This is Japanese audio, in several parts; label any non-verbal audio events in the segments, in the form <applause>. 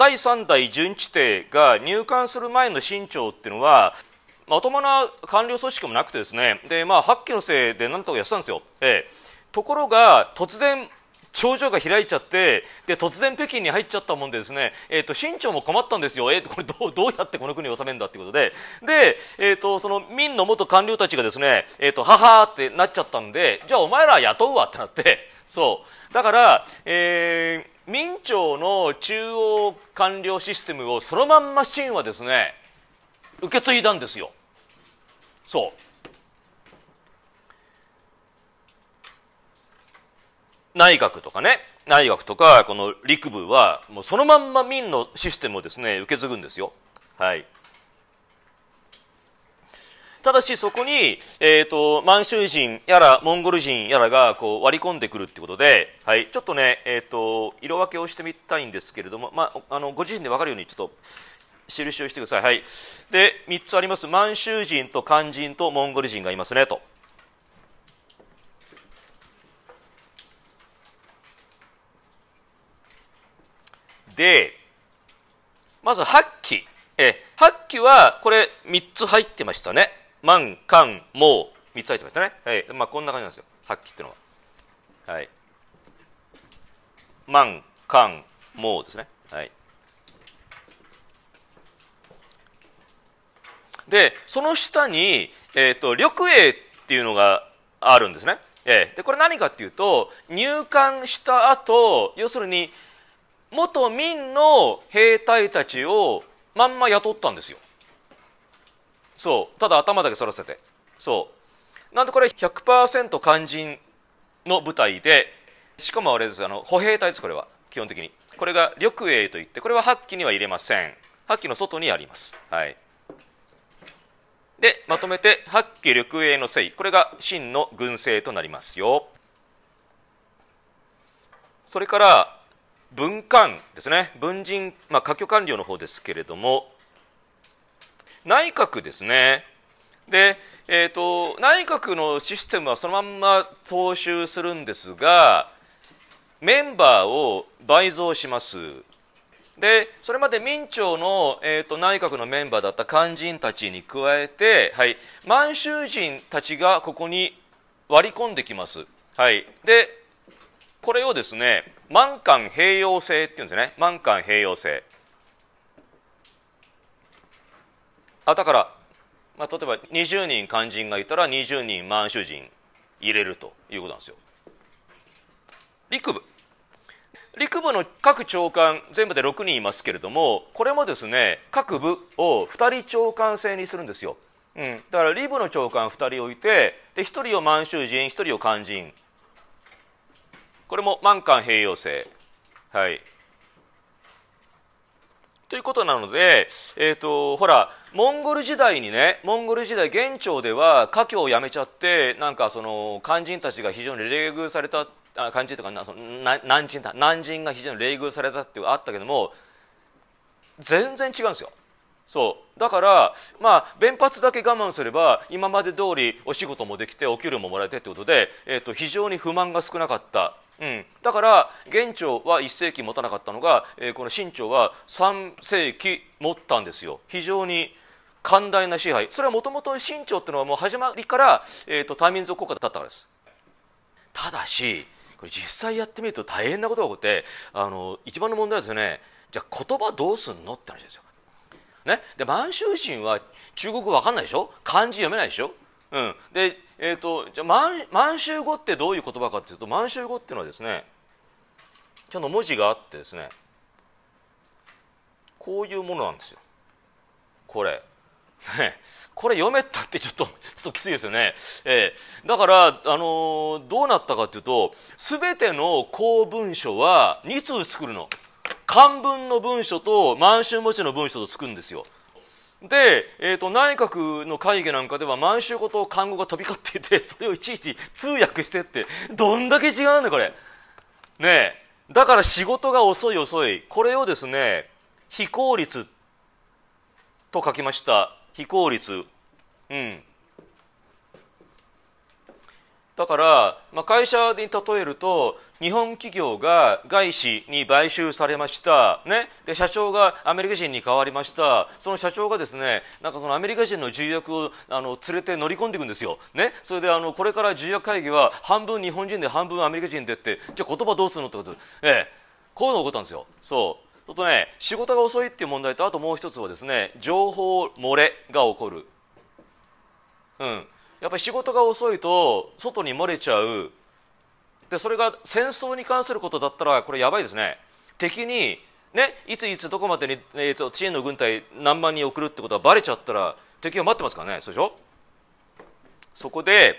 第3代順一帝が入管する前の清朝っていうのはまともな官僚組織もなくてですねでまあ八家のせいでなんとかやってたんですよ、ええところが突然頂上が開いちゃってで突然北京に入っちゃったもんでですね、えーと、清朝も困ったんですよ、えー、これどうどうやってこの国を治めるんだということでで、えーと、その民の元官僚たちがですね、えーと、とははーってなっちゃったんでじゃあお前ら雇うわってなってそうだから、えー、明朝の中央官僚システムをそのまんま清はですね受け継いだんですよそう内閣とかね内閣とかこの陸部はもうそのまんま明のシステムをですね受け継ぐんですよはいただしそこに、えーと、満州人やらモンゴル人やらがこう割り込んでくるってことで、はい、ちょっとね、えーと、色分けをしてみたいんですけれども、まあ、あのご自身で分かるようにちょっと印をしてください、はい、で3つあります満州人と漢人とモンゴル人がいますねと。でまず8期え8期はこれ3つ入ってましたね万、官、もう3つ入ってましたね。はい。まあ、こんな感じなんですよ。発揮っていうのは。はい。万、官、もうですね。はい。で、その下に、えっ、ー、と、緑英っていうのがあるんですね。えー、で、これ何かっていうと、入管した後、要するに、元民の兵隊たちをまんま雇ったんですよ。そうただ頭だけ反らせてそうなんでこれ100%肝心の部隊でしかもあれですあの歩兵隊ですこれは基本的にこれが緑営といってこれは発揮には入れません発揮の外にありますはいでまとめて八旗緑営の聖これが真の軍政となりますよそれから文官ですね文人、まあ、科挙官僚の方ですけれども内閣ですね。で、えーと、内閣のシステムはそのまんま踏襲するんですがメンバーを倍増しますでそれまで民朝の、えーと、内閣のメンバーだった肝心たちに加えて、はい、満州人たちがここに割り込んできます、はい、でこれをですね満漢併用制っていうんですね満漢併用制あだから、まあ、例えば20人肝心がいたら20人満州人入れるということなんですよ。陸部陸部の各長官全部で6人いますけれどもこれもですね各部を2人長官制にするんですよ、うん、だからリ部の長官2人置いてで1人を満州人1人を肝心これも満漢併用制はいということなので、えっ、ー、と、ほら、モンゴル時代にね、モンゴル時代、元朝では、華僑をやめちゃって、なんかその、肝心たちが非常に冷遇された、あ肝心とかなその南人だ、南人が非常に冷遇されたっていうあったけども、全然違うんですよ。そうだからまあ弁発だけ我慢すれば今まで通りお仕事もできてお給料ももらえてってことで、えーと非常に不満が少なかったうん、だから元朝は1世紀持たなかったのが、えー、この清朝は3世紀持ったんですよ非常に寛大な支配それはもともと清朝っていうのはもう始まりから、えーと、多民族国家だったからですただしこれ実際やってみると大変なことが起こってあの一番の問題はですねじゃあ言葉どうすんのって話ですよ。ね、で満州人は中国語わかんないでしょ漢字読めないでしょうん、で、えーと、じゃ満満州語ってどういう言葉かっていうと満州語っていうのはですねちゃんと文字があってですねこういうものなんですよこれ。これ読めたってちょっと <laughs> ちょっときついですよね、えー、だから、あのー、どうなったかというとすべての公文書は2通作るの漢文の文書と満州文字の文書と作るんですよで、えーと、内閣の会議なんかでは満州ごと看護が飛び交っていて <laughs> それをいちいち通訳してってどんだけ違うんだこれねえだから仕事が遅い遅いこれをですね非効率と書きました非効率うんだから、まあ、会社に例えると日本企業が外資に買収されました、ね、で社長がアメリカ人に変わりましたその社長がですねなんかそのアメリカ人の重役をあの連れて乗り込んでいくんですよ、ね、それであのこれから重役会議は半分日本人で半分アメリカ人でってじゃあ言葉どうするのってことええ、こういうのが起こったんですよ。そうちょっとね、仕事が遅いっていう問題と、あともう一つはですね、情報漏れが起こる。うん。やっぱり仕事が遅いと外に漏れちゃうでそれが戦争に関することだったらこれやばいですね敵にね、いついつどこまでに、えーと、知恵の軍隊何万人送るってことはばれちゃったら敵は待ってますからねそうでしょそこで、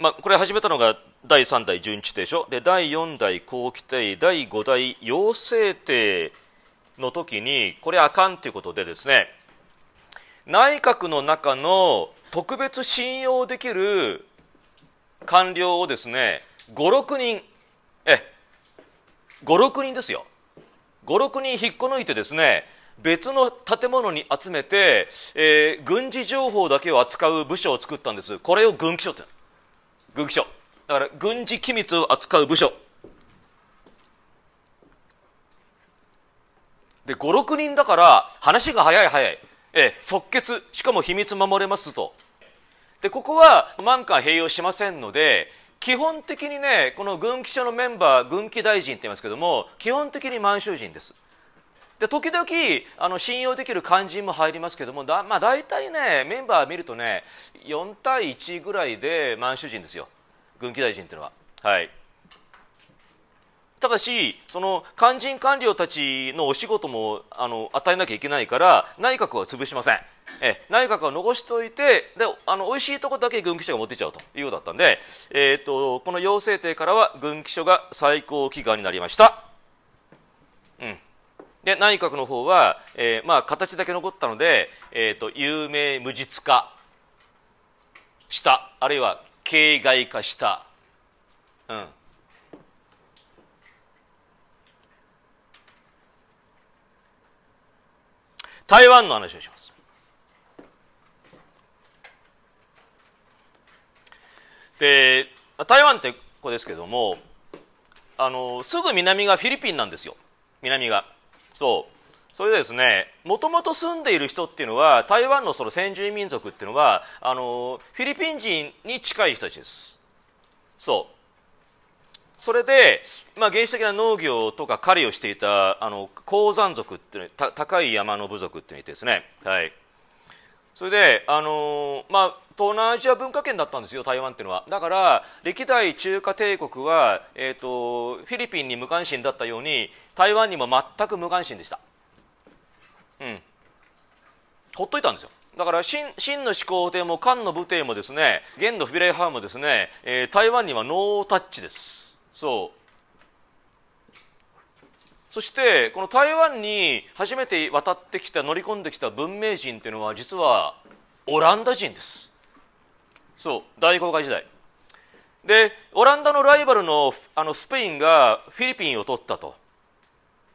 まあ、これ始めたのが第3代順一帝でしょで第4代後期帝第5代陽聖帝の時にこれあかんということでですね内閣の中の特別信用できる官僚をですね56人え56人ですよ56人引っこ抜いてですね別の建物に集めて、えー、軍事情報だけを扱う部署を作ったんですこれを軍記所って軍記所だから軍事機密を扱う部署で56人だから話が早い早いえ即決しかも秘密守れますとでここは満館併用しませんので基本的にねこの軍記者のメンバー軍記大臣って言いますけども基本的に満州人ですで時々あの信用できる肝心も入りますけどもだ、まあ、大体ねメンバー見るとね4対1ぐらいで満州人ですよ軍記大臣っていうのははい。ただしその肝心官僚たちのお仕事もあの与えなきゃいけないから内閣は潰しませんえ内閣は残しておいてであの美味しいとこだけ軍記者が持ってっちゃうということだったんで、えーっと、この要請定からは軍記所が最高祈願になりました。うんで内閣の方は、えー、まあ、形だけ残ったので、えーと有名無実化したあるいは形骸化した、うん、台湾の話をします。で台湾ってここですけどもあのすぐ南がフィリピンなんですよ南がそうそれでですねもともと住んでいる人っていうのは台湾のその先住民族っていうのはあのフィリピン人に近い人たちですそうそれで、まあ、原始的な農業とか狩りをしていたあの高山族っていう高い山の部族っていうのがいてですね、はい、それで、あのまあ、東南アジア文化圏だったんですよ台湾っていうのはだから歴代中華帝国は、えーと、フィリピンに無関心だったように台湾にも全く無関心でした、うん、ほっといたんですよだから秦の始皇帝も漢の武帝もですね元のフィレイハーもですね、えー、台湾にはノータッチですそうそしてこの台湾に初めて渡ってきた乗り込んできた文明人っていうのは実はオランダ人ですそう大航海時代でオランダのライバルのあのスペインがフィリピンを取ったと、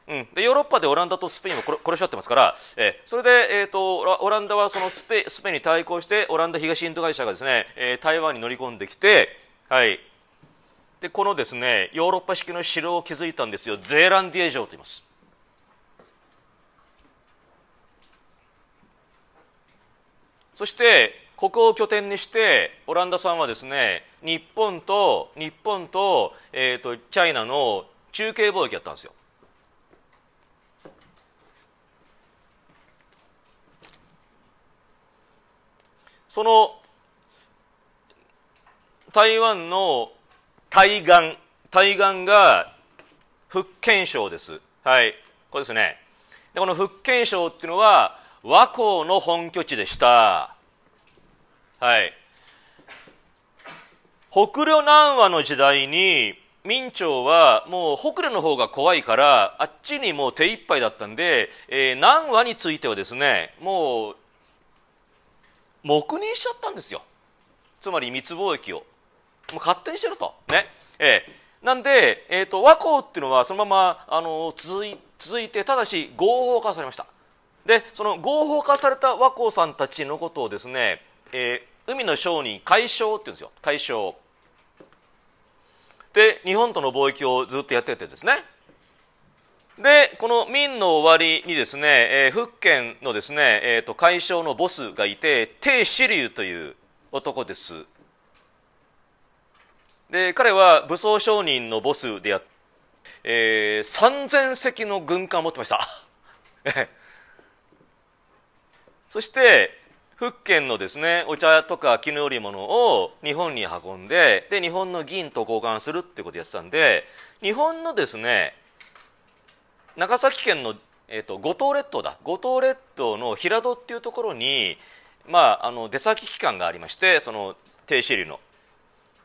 うん、でヨーロッパでオランダとスペインを殺し合ってますから、えそれで、えーと、オランダはそのスペスペインに対抗してオランダ東インド会社がですね、え台湾に乗り込んできて、はい、でこのですねヨーロッパ式の城を築いたんですよゼーランディエ城と言いますそしてここを拠点にしてオランダさんはですね日本と日本と,、えーと、とチャイナの中継貿易やったんですよその台湾の対岸対岸が福建省ですはいこれですねでこの福建省っていうのは和光の本拠地でしたはい北陵南和の時代に明朝はもう北陵の方が怖いからあっちにもう手一杯だったんで、えー、南和についてはですねもう黙認しちゃったんですよつまり密貿易をもう勝手にしてろと。ね。えー、なんで、えーと、和光っていうのはそのままあの続い続いてただし合法化されましたでその合法化された和光さんたちのことをですね、えー、海の商人海商っていうんですよ海商で日本との貿易をずっとやっててですねでこの明の終わりにですね、えー、福建のですね、えーと、海商のボスがいて鄭子龍という男ですで彼は武装商人のボスであって、えー、3000隻の軍艦を持ってました <laughs> そして福建のですねお茶とか絹織物を日本に運んでで日本の銀と交換するってことやってたんで日本のですね長崎県の、えーと、五島列島だ五島列島の平戸っていうところに、まあ、あの出先機関がありましてその低支流の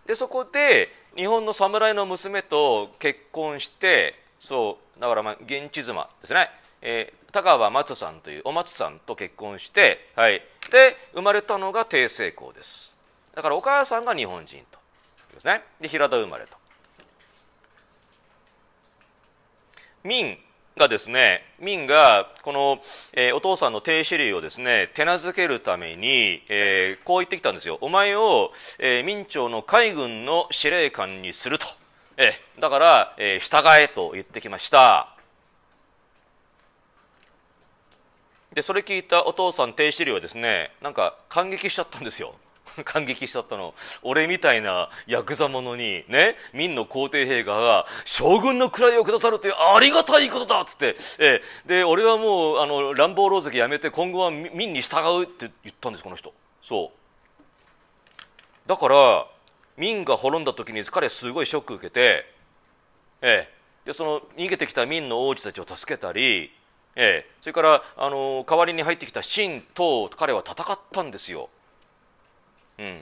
でそこで日本の侍の娘と結婚してそうだからまあ現地妻ですね、えー、高川松さんというお松さんと結婚して、はい、で生まれたのが帝成功ですだからお母さんが日本人とですねで平田生まれと明がですね、民がこの、えー、お父さんの停子類をですね、手なずけるために、えー、こう言ってきたんですよ。お前を、えー、明朝の海軍の司令官にすると。えー、だから、えー、従えと言ってきました。で、それ聞いたお父さん停子類はですね、なんか感激しちゃったんですよ。<laughs> 感激しゃったの俺みたいなヤクザ者にね明の皇帝陛下が将軍の位をくださるというありがたいことだっつって、えー、で俺はもうあの乱暴狼藉やめて今後は明に従うって言ったんですこの人そうだから明が滅んだ時に彼すごいショック受けて、えー、でその逃げてきた明の王子たちを助けたりええ、それからあの代わりに入ってきた秦と彼は戦ったんですよ。うん、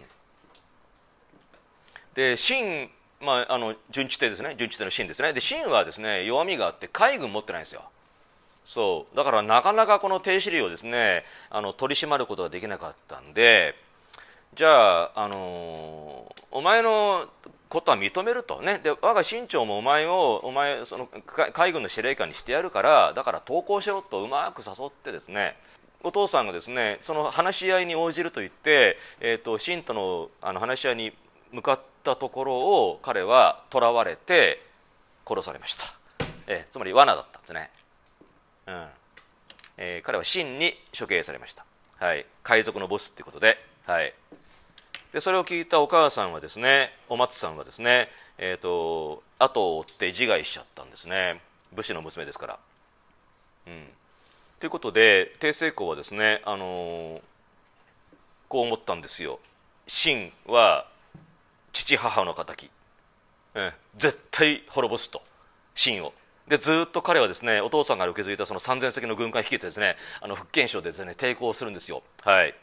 で秦、まあ、順地帝ですね順地帝の秦ですねで秦はですね弱みがあって海軍持ってないんですよそうだからなかなかこの停止令をですねあの取り締まることができなかったんでじゃあ、あのー、お前のことは認めるとねで我が清朝もお前をお前その海軍の司令官にしてやるからだから投降しろとうまく誘ってですねお父さんがですねその話し合いに応じると言って、えーと、信徒のあの話し合いに向かったところを彼は囚われて殺されました、えー、つまり罠だったんですね、うんえー、彼は真に処刑されました、はい、海賊のボスということで,、はい、でそれを聞いたお母さんはですねお松さんはですね、えーと後を追って自害しちゃったんですね武士の娘ですから。うんということで帝政公はですね、あのこう思ったんですよ。秦は父母の敵、うん、絶対滅ぼすと秦を。でずっと彼はですねお父さんが受け継いだその三千隻の軍艦を率いてですねあの福建省でですね抵抗するんですよ。はい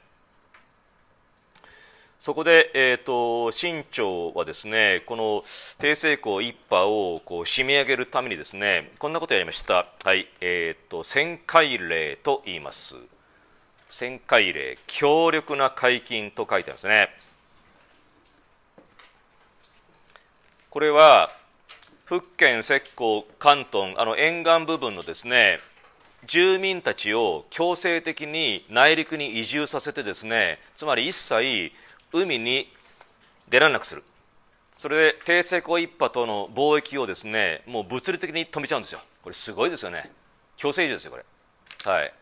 そこで、えーと、清朝はですねこの帝成功一派をこう締め上げるためにですねこんなことをやりました、はいえーと、旋回令と言います旋回令強力な解禁と書いてありますねこれは福建浙江広東あの沿岸部分のですね住民たちを強制的に内陸に移住させてですねつまり一切海に出られなくするそれで帝政公一派との貿易をですねもう物理的に止めちゃうんですよこれすごいですよね強制移住ですよこれはい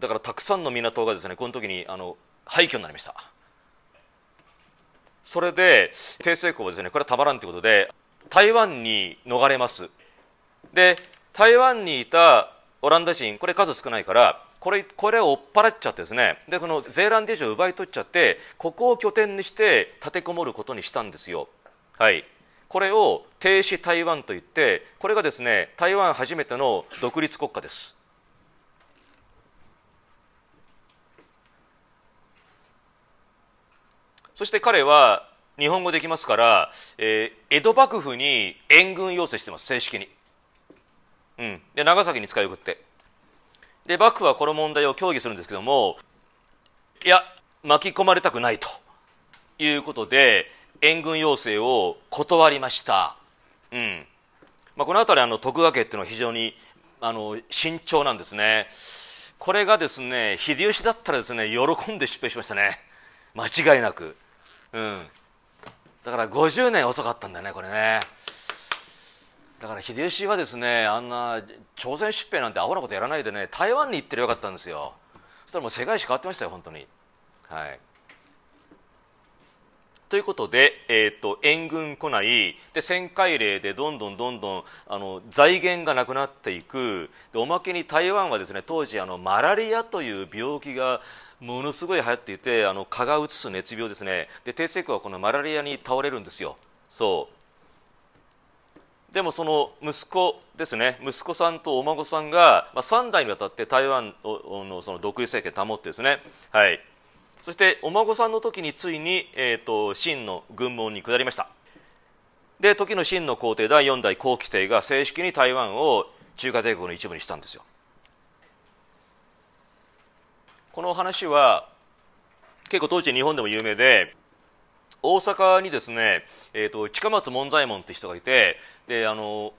だからたくさんの港がですねこの時にあの廃墟になりましたそれで帝政公はですねこれはたまらんということで台湾に逃れますで台湾にいたオランダ人これ数少ないからこれこれを追っ払っちゃってですねでこのゼーランディジを奪い取っちゃってここを拠点にして立てこもることにしたんですよ。はいこれを停止台湾といってこれがですね台湾初めての独立国家です。そして彼は日本語できますから、えー、江戸幕府に援軍要請してます正式に、うん、で長崎に使い送ってで幕府はこの問題を協議するんですけどもいや巻き込まれたくないということで援軍要請を断りました、うんまあ、この辺りあの徳川家っていうのは非常にあの慎重なんですねこれがですね秀吉だったらですね喜んで出兵しましたね間違いなく、うん、だから50年遅かったんだよねこれね。だから秀吉はですねあんな朝鮮出兵なんてアホなことやらないでね台湾に行ってりゃよかったんですよそしたらもう世界史変わってましたよ本当にはいということで、えーと、援軍来ないで戦回令でどんどんどんどんあの財源がなくなっていくでおまけに台湾はですね当時あのマラリアという病気がものすごい流行っていてあの蚊がうつす熱病ですねで帝政区はこのマラリアに倒れるんですよそうでもその息子ですね息子さんとお孫さんが、まあ、3代にわたって台湾のその独立政権を保ってですね、はい、そしてお孫さんの時についに、えーと、秦の軍門に下りましたで時の秦の皇帝第4代皇期帝が正式に台湾を中華帝国の一部にしたんですよこの話は結構当時日本でも有名で大阪にですね、えーと、近松門左衛門って人がいてであの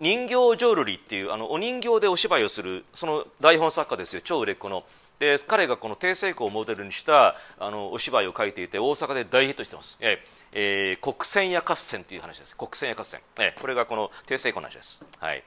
人形浄瑠璃っていうあのお人形でお芝居をするその台本作家ですよ超売れっ子の。で彼がこの帝政公をモデルにしたあのお芝居を書いていて大阪で大ヒットしてます。ええー、国戦や合戦っていう話です。国戦や合戦、えー、これがこの帝政公の話です。はい